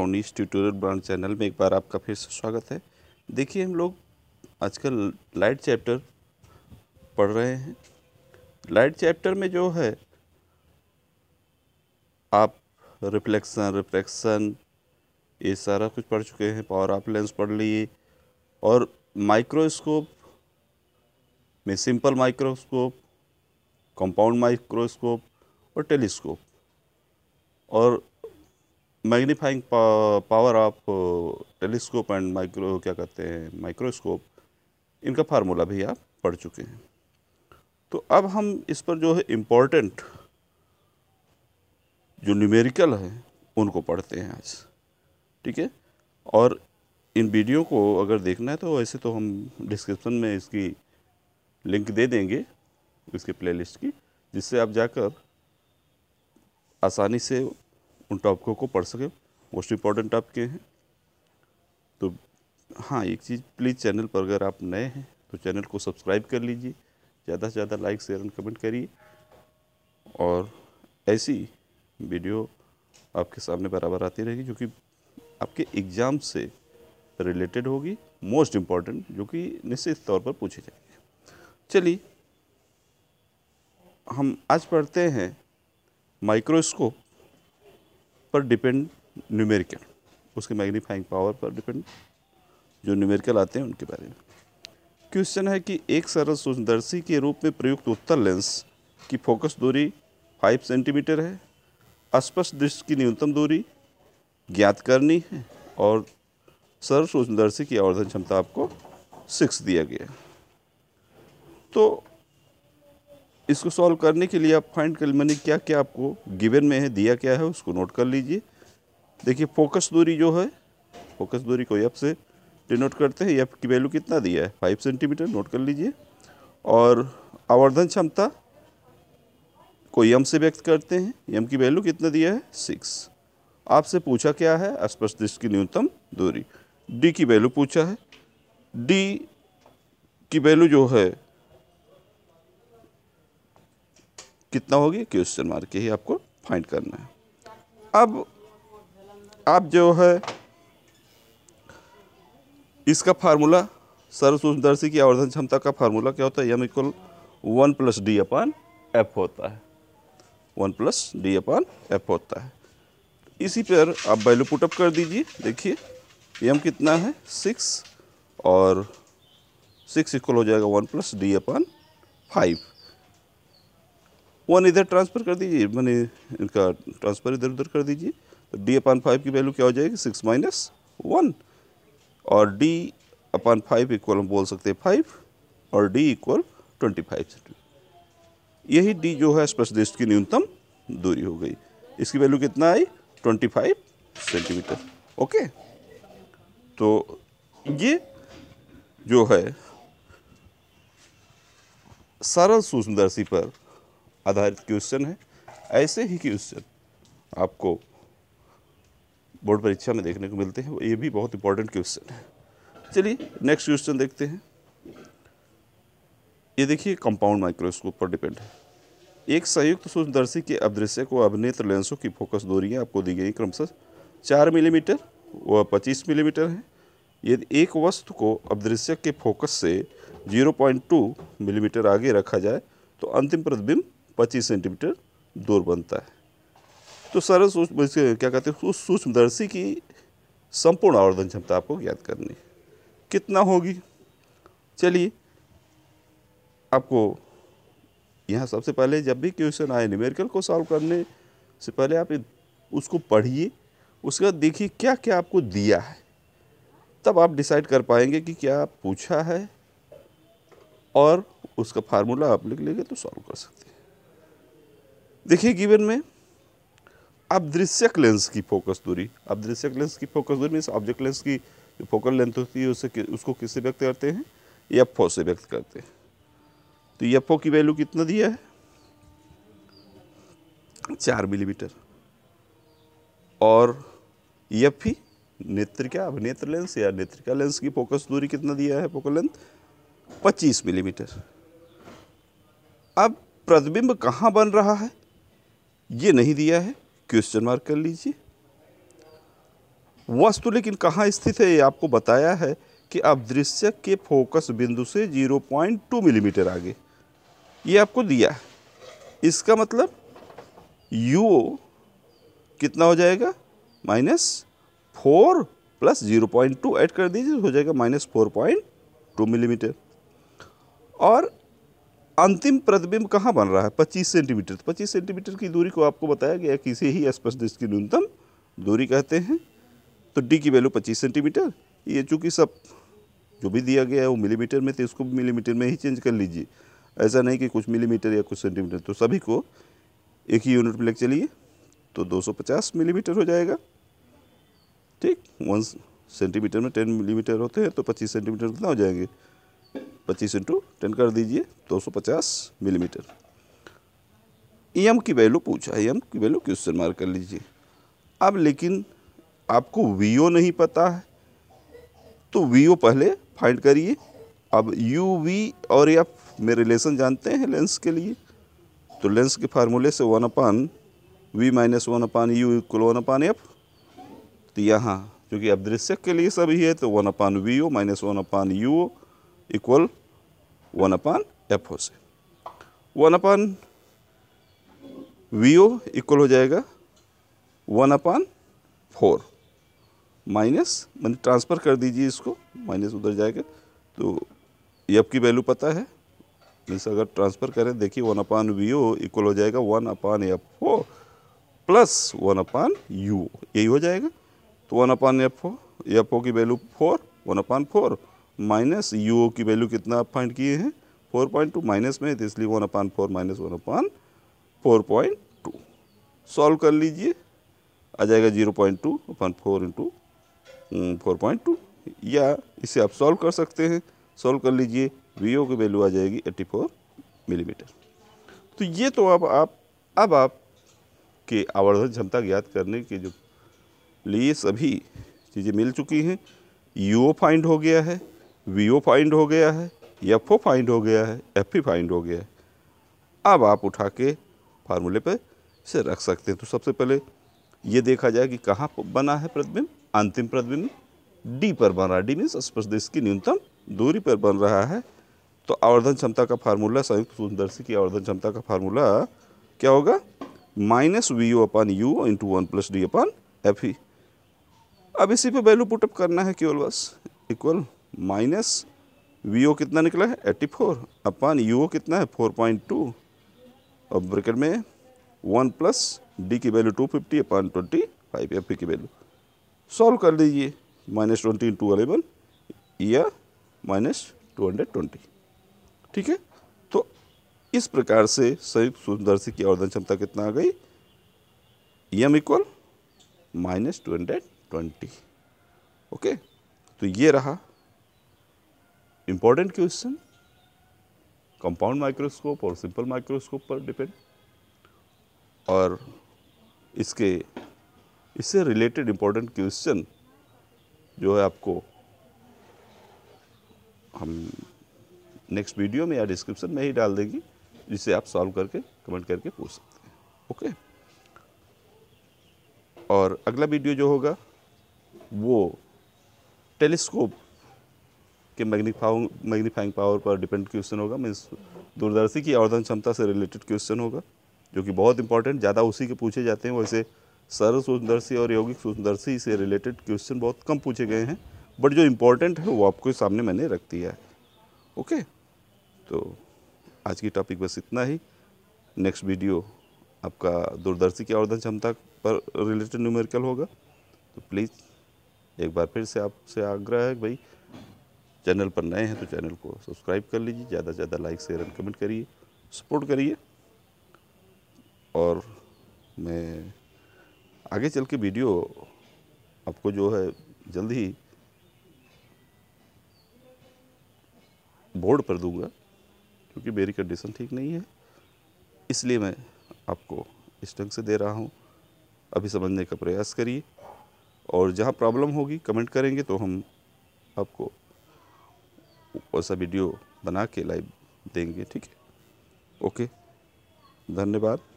ऑनिस tutorial brand channel में एक बार आपका फिर से स्वागत है देखिए हम लोग आजकल लाइट चैप्टर पढ़ रहे हैं लाइट चैप्टर में जो है आप रिफ्लेक्शन रिफ्लेक्शन ये सारा कुछ पढ़ चुके हैं पावर आप लेंस पढ़ लिए और माइक्रोस्कोप में सिंपल माइक्रोस्कोप कंपाउंड माइक्रोस्कोप और टेलीस्कोप और magnifying power of telescope and micro क्या कहते हैं माइक्रोस्कोप इनका फार्मूला भी आप पढ़ चुके हैं तो अब हम इस पर जो है इम्पोर्टेंट जो न्यूमेरिकल है उनको पढ़ते हैं आज ठीक है और इन वीडियो को अगर देखना है तो वैसे तो हम डिस्क्रिप्शन में इसकी लिंक दे देंगे इसके प्लेलिस्ट की जिससे आप जाकर आसानी से उन टॉपिकों को पढ़ सके मोस्ट इम्पॉर्टेंट टॉपिक हैं तो हाँ एक चीज़ प्लीज़ चैनल पर अगर आप नए हैं तो चैनल को सब्सक्राइब कर लीजिए ज़्यादा से ज़्यादा लाइक शेयर एंड कमेंट करिए और ऐसी वीडियो आपके सामने बराबर आती रहेगी जो कि आपके एग्ज़ाम से रिलेटेड होगी मोस्ट इम्पॉर्टेंट जो कि निश्चित तौर पर पूछे जाएंगे चलिए हम आज पढ़ते हैं माइक्रोस्कोप पर डिपेंड न्यूमेरिकल उसके मैग्नीफाइंग पावर पर डिपेंड जो न्यूमेरिकल आते हैं उनके बारे में क्वेश्चन है कि एक सरल सूक्ष्मदर्शी के रूप में प्रयुक्त उत्तर लेंस की फोकस दूरी 5 सेंटीमीटर है स्पष्ट दृष्टि की न्यूनतम दूरी ज्ञात करनी है और सरल सूक्ष्मदर्शी की आवर्धन क्षमता आपको सिक्स दिया गया तो इसको सॉल्व करने के लिए आप फाइंड कर मैंने क्या क्या आपको गिवन में है दिया क्या है उसको नोट कर लीजिए देखिए फोकस दूरी जो है फोकस दूरी को एफ से डिनोट करते हैं एफ की वैल्यू कितना दिया है फाइव सेंटीमीटर नोट कर लीजिए और आवर्धन क्षमता को यम से व्यक्त करते हैं यम की वैल्यू कितना दिया है सिक्स आपसे पूछा क्या है स्पष्ट दृष्टि की न्यूनतम दूरी डी की वैल्यू पूछा है डी की वैल्यू जो है कितना होगी क्वेश्चन मार्क के ही आपको फाइंड करना है अब आप जो है इसका फार्मूला सर्वसूक्ष्मदर्शी की आवर्धन क्षमता का फार्मूला क्या होता है M equal one plus D upon F होता है one plus D upon F होता है इसी पर आप वैल्यू पुटअप कर दीजिए देखिए एम कितना है सिक्स और सिक्स इक्वल हो जाएगा one plus D upon five one इधर ट्रांसफ़र कर दीजिए मैंने इनका ट्रांसफ़र इधर उधर कर दीजिए तो डी अपान फाइव की वैल्यू क्या हो जाएगी सिक्स माइनस वन और डी अपान फाइव इक्वल हम बोल सकते हैं फाइव और डी इक्वल ट्वेंटी फाइव यही डी जो है स्पर्श की न्यूनतम दूरी हो गई इसकी वैल्यू कितना आई ट्वेंटी फाइव सेंटीमीटर ओके तो ये जो है सरल सूक्ष्मदर्शी पर आधारित क्वेश्चन है ऐसे ही क्वेश्चन आपको बोर्ड परीक्षा में देखने को मिलते हैं ये भी बहुत इंपॉर्टेंट क्वेश्चन है चलिए नेक्स्ट क्वेश्चन देखते हैं ये देखिए कंपाउंड माइक्रोस्कोप पर डिपेंड है एक संयुक्त सूक्ष्मदर्शी के अदृश्य को अभिनेत्र लेंसों की फोकस दूरियाँ आपको दी गई क्रमशः चार मिलीमीटर व पच्चीस मिलीमीटर है यदि एक वस्तु को अदृश्य के फोकस से 0.2 मिलीमीटर आगे रखा जाए तो अंतिम प्रतिबिंब 25 सेंटीमीटर दूर बनता है तो सरल सूक्ष्म क्या कहते हैं सूक्ष्मदर्शी की संपूर्ण आवर्धन क्षमता आपको ज्ञात करनी कितना होगी चलिए आपको यहाँ सबसे पहले जब भी क्वेश्चन आए न्यूमेरिकल को सॉल्व करने से पहले आप उसको पढ़िए उसके बाद देखिए क्या क्या आपको दिया है तब आप डिसाइड कर पाएंगे कि क्या पूछा है और उसका फार्मूला आप लिख लेंगे तो सॉल्व कर सकते हैं देखिए गिवन में अब दृश्यक लेंस की फोकस दूरी अपदृश्यक लेंस की फोकस दूरी मीन्स ऑब्जेक्ट लेंस की जो फोकल लेंथ होती है उसे उसको किससे व्यक्त करते हैं एफ ओ से व्यक्त करते हैं तो एफ ओ की वैल्यू कितना दिया है चार मिलीमीटर और एफ ही नेत्र क्या अभिनेत्र लेंस या नेत्रिका लेंस की फोकस दूरी कितना दिया है फोकल लेंथ पच्चीस मिलीमीटर अब प्रतिबिंब कहाँ बन रहा है ये नहीं दिया है क्वेश्चन मार्क कर लीजिए वस्तु लेकिन कहाँ स्थित है ये आपको बताया है कि आप दृश्य के फोकस बिंदु से 0.2 मिलीमीटर mm आगे ये आपको दिया है इसका मतलब यू कितना हो जाएगा minus four plus zero point two add कर दीजिए हो जाएगा minus four point two millimetre और अंतिम प्रतिबिंब कहाँ बन रहा है 25 सेंटीमीटर तो 25 सेंटीमीटर की दूरी को आपको बताया गया किसी ही स्पष्ट दृष्टि की न्यूनतम दूरी कहते हैं तो डी की वैल्यू 25 सेंटीमीटर ये चूँकि सब जो भी दिया गया है वो मिलीमीटर में तो इसको मिलीमीटर में ही चेंज कर लीजिए ऐसा नहीं कि कुछ मिलीमीटर या कुछ सेंटीमीटर तो सभी को एक ही यूनिट में लग चलिए तो 250 मिलीमीटर हो जाएगा ठीक वन सेंटीमीटर में 10 मिलीमीटर होते हैं तो 25 सेंटीमीटर कितना तो हो जाएंगे पच्चीस इंटू टेन कर दीजिए दो सौ पचास मिलीमीटर ई e एम की वैल्यू पूछा ई e एम की वैल्यू क्वेश्चन मार्क कर लीजिए अब लेकिन आपको वी ओ नहीं पता है तो वी ओ पहले फाइंड करिए अब यू वी और एफ मेरे रिलेशन जानते हैं लेंस के लिए तो लेंस के फार्मूले से one upon V minus one upon U equal one upon F तो यहाँ क्योंकि अब दृश्य के लिए सभी है तो one upon V O minus one upon U O equal 1 upon F O से one upon V O equal हो जाएगा वन अपान फोर माइनस मैंने ट्रांसफ़र कर दीजिए इसको माइनस उधर जाएगा तो एफ की वैल्यू पता है मीन्स अगर ट्रांसफ़र करें देखिए one upon V O equal हो जाएगा one upon F O plus one upon U यही हो जाएगा तो one upon F O F O की value four one upon four minus U की वैल्यू कितना आप फाइंड किए हैं फोर पॉइंट टू माइनस में तो इसलिए one upon four minus one upon four point two solve कर लीजिए आ जाएगा zero point two upon four into four point two या इसे आप सॉल्व कर सकते हैं सॉल्व कर लीजिए वी की वैल्यू आ जाएगी एट्टी फोर मिलीमीटर तो ये तो अब आप अब आप के आवर्धन क्षमता ज्ञात करने के जो लिए सभी चीज़ें मिल चुकी हैं यू फाइंड हो गया है वी ओ फाइंड हो गया है एफ ओ फाइंड हो गया है एफ ई फाइंड हो गया है अब आप उठा के फार्मूले पर से रख सकते हैं तो सबसे पहले ये देखा जाए कि कहाँ बना है प्रतिबिंब अंतिम प्रतिबिंब डी पर बन रहा है डी मीन्स स्पर्श की न्यूनतम दूरी पर बन रहा है तो आवर्धन क्षमता का फार्मूला संयुक्त सुंदरसी की आवर्धन क्षमता का फार्मूला क्या होगा minus V O upon U into one plus D upon F ही अब इसी पे वैल्यू पुटअप करना है केवल बस इक्वल माइनस वी ओ कितना निकला है eighty four upon U O कितना है फोर पॉइंट टू और ब्रैकेट में वन प्लस डी की value two fifty upon twenty five F की वैल्यू सॉल्व कर लीजिए minus twenty into eleven या माइनस टू हंड्रेड ट्वेंटी ठीक है तो इस प्रकार से संयुक्त सूर्यदर्शी की आवर्धन क्षमता कितना आ गई M equal minus two hundred twenty okay तो ये रहा इम्पॉर्टेंट क्वेश्चन कंपाउंड माइक्रोस्कोप और सिंपल माइक्रोस्कोप पर डिपेंड और इसके इससे रिलेटेड इम्पोर्टेंट क्वेश्चन जो है आपको हम नेक्स्ट वीडियो में या डिस्क्रिप्शन में ही डाल देंगे जिसे आप सॉल्व करके कमेंट करके पूछ सकते हैं ओके और अगला वीडियो जो होगा वो टेलीस्कोप के मैग्नीफाइंग मैग्नीफाइंग पावर पर डिपेंड क्वेश्चन होगा मीन्स दूरदर्शी की आवर्धन क्षमता से रिलेटेड क्वेश्चन होगा जो कि बहुत इंपॉर्टेंट ज़्यादा उसी के पूछे जाते हैं वैसे सरल सूक्ष्मदर्शी और यौगिक सूक्ष्मदर्शी से रिलेटेड क्वेश्चन बहुत कम पूछे गए हैं बट जो इम्पोर्टेंट है वो आपको सामने मैंने रख दिया है ओके तो आज की टॉपिक बस इतना ही नेक्स्ट वीडियो आपका दूरदर्शी की आवर्धन क्षमता पर रिलेटेड न्यूमेरिकल होगा तो प्लीज़ एक बार फिर से आपसे आग्रह है भाई चैनल पर नए हैं तो चैनल को सब्सक्राइब कर लीजिए ज़्यादा से ज़्यादा लाइक शेयर एंड कमेंट करिए सपोर्ट करिए और मैं आगे चल के वीडियो आपको जो है जल्द ही बोर्ड पर दूंगा क्योंकि मेरी कंडीशन ठीक नहीं है इसलिए मैं आपको इस ढंग से दे रहा हूँ अभी समझने का प्रयास करिए और जहाँ प्रॉब्लम होगी कमेंट करेंगे तो हम आपको वैसा वीडियो बना के लाइव देंगे ठीक है ओके धन्यवाद